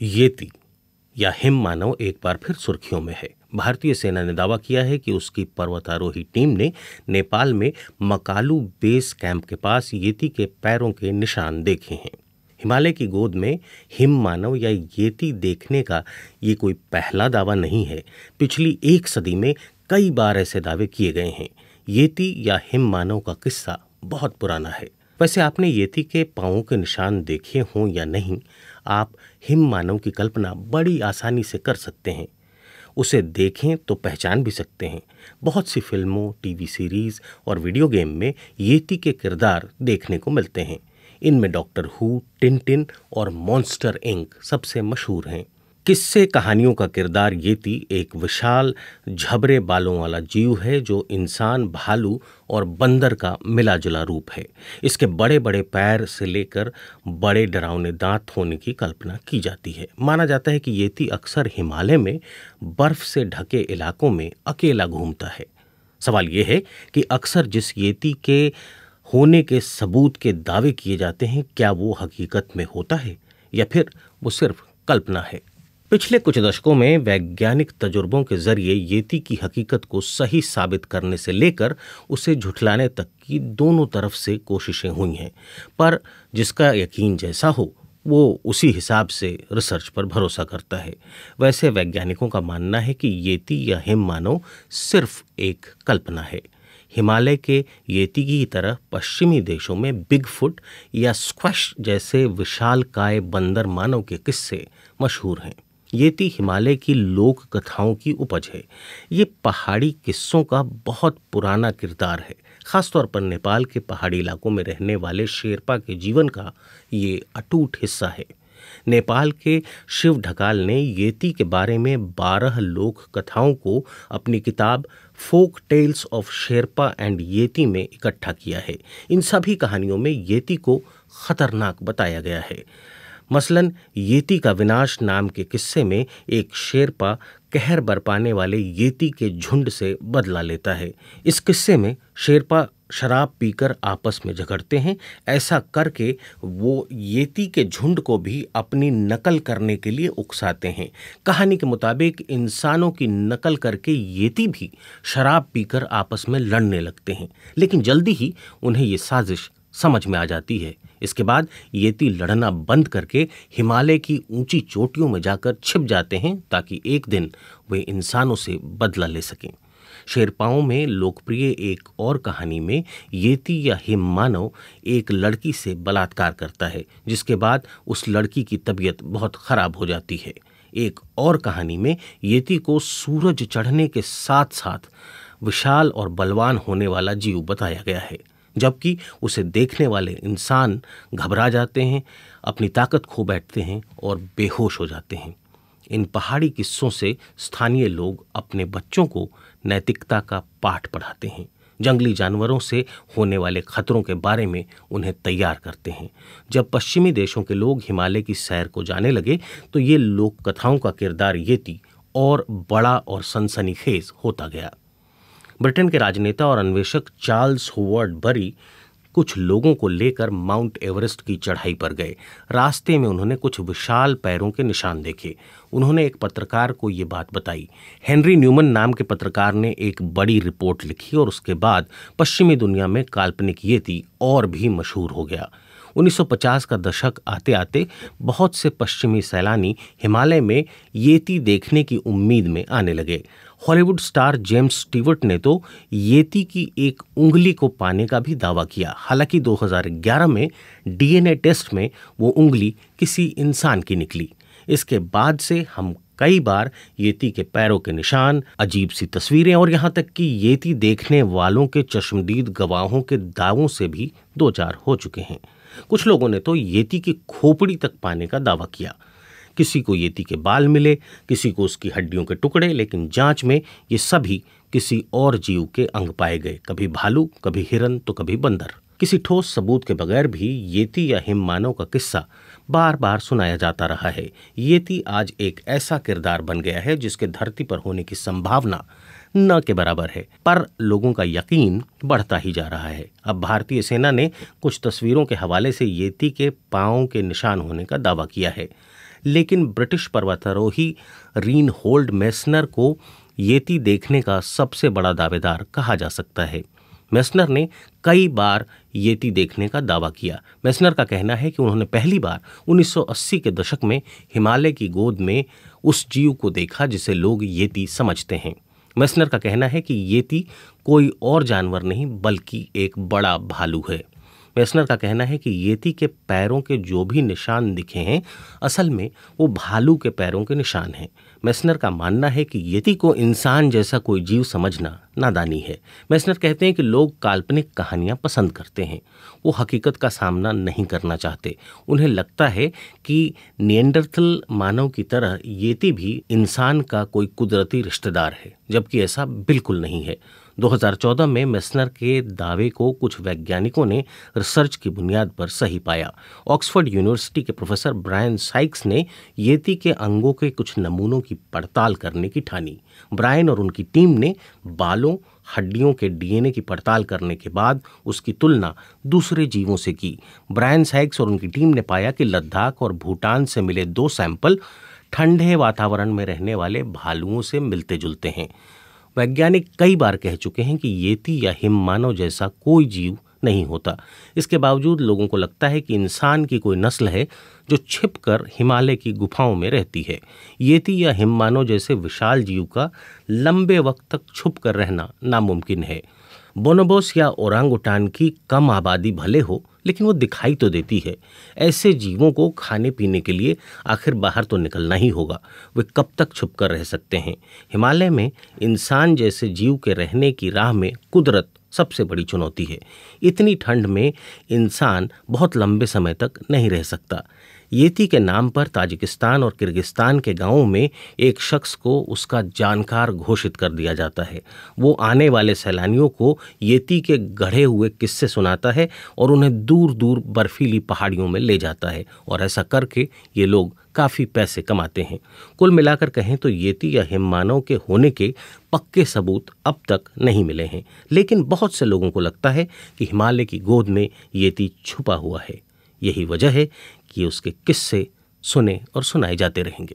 येती या हिम मानव एक बार फिर सुर्खियों में है भारतीय सेना ने दावा किया है कि उसकी पर्वतारोही टीम ने नेपाल में मकालू बेस कैंप के पास येती के पैरों के निशान देखे हैं हिमालय की गोद में हिम मानव या येती देखने का ये कोई पहला दावा नहीं है पिछली एक सदी में कई बार ऐसे दावे किए गए हैं येती या हिम मानव का किस्सा बहुत पुराना है वैसे आपने यति के पाओं के निशान देखे हों या नहीं आप हिम मानव की कल्पना बड़ी आसानी से कर सकते हैं उसे देखें तो पहचान भी सकते हैं बहुत सी फिल्मों टीवी सीरीज़ और वीडियो गेम में येति के किरदार देखने को मिलते हैं इनमें डॉक्टर हु टिन टिन और मॉन्स्टर इंक सबसे मशहूर हैं किस्से कहानियों का किरदार येती एक विशाल झबरे बालों वाला जीव है जो इंसान भालू और बंदर का मिला जुला रूप है इसके बड़े बड़े पैर से लेकर बड़े डरावने दांत होने की कल्पना की जाती है माना जाता है कि येती अक्सर हिमालय में बर्फ से ढके इलाकों में अकेला घूमता है सवाल यह है कि अक्सर जिस ये के होने के सबूत के दावे किए जाते हैं क्या वो हकीकत में होता है या फिर वो सिर्फ कल्पना है पिछले कुछ दशकों में वैज्ञानिक तजुर्बों के जरिए येती की हकीकत को सही साबित करने से लेकर उसे झुठलाने तक की दोनों तरफ से कोशिशें हुई हैं पर जिसका यकीन जैसा हो वो उसी हिसाब से रिसर्च पर भरोसा करता है वैसे वैज्ञानिकों का मानना है कि येती या हिम मानव सिर्फ एक कल्पना है हिमालय के येती की तरह पश्चिमी देशों में बिग फुट या स्क्वैश जैसे विशाल काय बंदर मानव के किस्से मशहूर हैं येती हिमालय की लोक कथाओं की उपज है ये पहाड़ी किस्सों का बहुत पुराना किरदार है ख़ासतौर पर नेपाल के पहाड़ी इलाकों में रहने वाले शेरपा के जीवन का ये अटूट हिस्सा है नेपाल के शिव ढकाल ने येती के बारे में बारह लोक कथाओं को अपनी किताब folk tales of Sherpa and yeti में इकट्ठा किया है इन सभी कहानियों में येती को खतरनाक बताया गया है मसलन येती का विनाश नाम के किस्से में एक शेरपा कहर बरपाने वाले येति के झुंड से बदला लेता है इस किस्से में शेरपा शराब पीकर आपस में झगड़ते हैं ऐसा करके वो येति के झुंड को भी अपनी नकल करने के लिए उकसाते हैं कहानी के मुताबिक इंसानों की नकल करके येति भी शराब पीकर आपस में लड़ने लगते हैं लेकिन जल्दी ही उन्हें ये साजिश समझ में आ जाती है इसके बाद येती लड़ना बंद करके हिमालय की ऊंची चोटियों में जाकर छिप जाते हैं ताकि एक दिन वे इंसानों से बदला ले सकें शेरपाओं में लोकप्रिय एक और कहानी में येती या हिम मानव एक लड़की से बलात्कार करता है जिसके बाद उस लड़की की तबीयत बहुत खराब हो जाती है एक और कहानी में येती को सूरज चढ़ने के साथ साथ विशाल और बलवान होने वाला जीव बताया गया है जबकि उसे देखने वाले इंसान घबरा जाते हैं अपनी ताकत खो बैठते हैं और बेहोश हो जाते हैं इन पहाड़ी किस्सों से स्थानीय लोग अपने बच्चों को नैतिकता का पाठ पढ़ाते हैं जंगली जानवरों से होने वाले खतरों के बारे में उन्हें तैयार करते हैं जब पश्चिमी देशों के लोग हिमालय की सैर को जाने लगे तो ये लोक कथाओं का किरदार येती और बड़ा और सनसनीखेज होता गया ब्रिटेन के राजनेता और अन्वेषक चार्ल्स होवर्ड बरी कुछ लोगों को लेकर माउंट एवरेस्ट की चढ़ाई पर गए रास्ते में उन्होंने कुछ विशाल पैरों के निशान देखे उन्होंने एक पत्रकार को ये बात बताई हेनरी न्यूमन नाम के पत्रकार ने एक बड़ी रिपोर्ट लिखी और उसके बाद पश्चिमी दुनिया में काल्पनिक ये थी और भी मशहूर हो गया 1950 का दशक आते आते बहुत से पश्चिमी सैलानी हिमालय में येती देखने की उम्मीद में आने लगे हॉलीवुड स्टार जेम्स स्टीवर्ट ने तो येती की एक उंगली को पाने का भी दावा किया हालांकि 2011 में डीएनए टेस्ट में वो उंगली किसी इंसान की निकली इसके बाद से हम कई बार येती के पैरों के निशान अजीब सी तस्वीरें और यहाँ तक कि येती देखने वालों के चश्मदीद गवाहों के दावों से भी दो चार हो चुके हैं कुछ लोगों ने तो येती की खोपड़ी तक पाने का दावा किया किसी को येती के बाल मिले किसी को उसकी हड्डियों के टुकड़े लेकिन जांच में ये सभी किसी और जीव के अंग पाए गए कभी भालू कभी हिरन तो कभी बंदर किसी ठोस सबूत के बगैर भी येती या हिम मानव का किस्सा बार बार सुनाया जाता रहा है येती आज एक ऐसा किरदार बन गया है जिसके धरती पर होने की संभावना न के बराबर है पर लोगों का यकीन बढ़ता ही जा रहा है अब भारतीय सेना ने कुछ तस्वीरों के हवाले से येती के पाओ के निशान होने का दावा किया है लेकिन ब्रिटिश पर्वतारोही रीन होल्ड मेसनर को येती देखने का सबसे बड़ा दावेदार कहा जा सकता है मेसनर ने कई बार येती देखने का दावा किया मेसनर का कहना है कि उन्होंने पहली बार 1980 के दशक में हिमालय की गोद में उस जीव को देखा जिसे लोग येती समझते हैं मेसनर का कहना है कि येती कोई और जानवर नहीं बल्कि एक बड़ा भालू है वेस्नर का कहना है कि येती के पैरों के जो भी निशान दिखे हैं असल में वो भालू के पैरों के निशान हैं मेसनर का मानना है कि यति को इंसान जैसा कोई जीव समझना नादानी है मेसनर कहते हैं कि लोग काल्पनिक कहानियाँ पसंद करते हैं वो हकीकत का सामना नहीं करना चाहते उन्हें लगता है कि नियंडरथल मानव की तरह येती भी इंसान का कोई कुदरती रिश्तेदार है जबकि ऐसा बिल्कुल नहीं है 2014 में मेसनर के दावे को कुछ वैज्ञानिकों ने रिसर्च की बुनियाद पर सही पाया ऑक्सफोर्ड यूनिवर्सिटी के प्रोफेसर ब्रायन साइक्स ने येती के अंगों के कुछ नमूनों की पड़ताल करने की ठानी ब्रायन और उनकी टीम ने बालों हड्डियों के डीएनए की पड़ताल करने के बाद उसकी तुलना दूसरे जीवों से की ब्रायन साइक्स और उनकी टीम ने पाया कि लद्दाख और भूटान से मिले दो सैंपल ठंडे वातावरण में रहने वाले भालुओं से मिलते जुलते हैं वैज्ञानिक कई बार कह चुके हैं कि येती या हिम मानव जैसा कोई जीव नहीं होता इसके बावजूद लोगों को लगता है कि इंसान की कोई नस्ल है जो छिप कर हिमालय की गुफाओं में रहती है येती या हिमानों जैसे विशाल जीव का लंबे वक्त तक छुप कर रहना नामुमकिन है बोनोबोस या ओरांगुटान की कम आबादी भले हो लेकिन वो दिखाई तो देती है ऐसे जीवों को खाने पीने के लिए आखिर बाहर तो निकलना ही होगा वे कब तक छुप कर रह सकते हैं हिमालय में इंसान जैसे जीव के रहने की राह में कुदरत सबसे बड़ी चुनौती है इतनी ठंड में इंसान बहुत लंबे समय तक नहीं रह सकता येती के नाम पर ताजिकिस्तान और किर्गिस्तान के गांवों में एक शख्स को उसका जानकार घोषित कर दिया जाता है वो आने वाले सैलानियों को येती के गढ़े हुए किस्से सुनाता है और उन्हें दूर दूर बर्फीली पहाड़ियों में ले जाता है और ऐसा करके ये लोग काफ़ी पैसे कमाते हैं कुल मिलाकर कहें तो येती या हिममानव के होने के पक्के सबूत अब तक नहीं मिले हैं लेकिन बहुत से लोगों को लगता है कि हिमालय की गोद में येती छुपा हुआ है यही वजह है कि उसके किस्से सुने और सुनाए जाते रहेंगे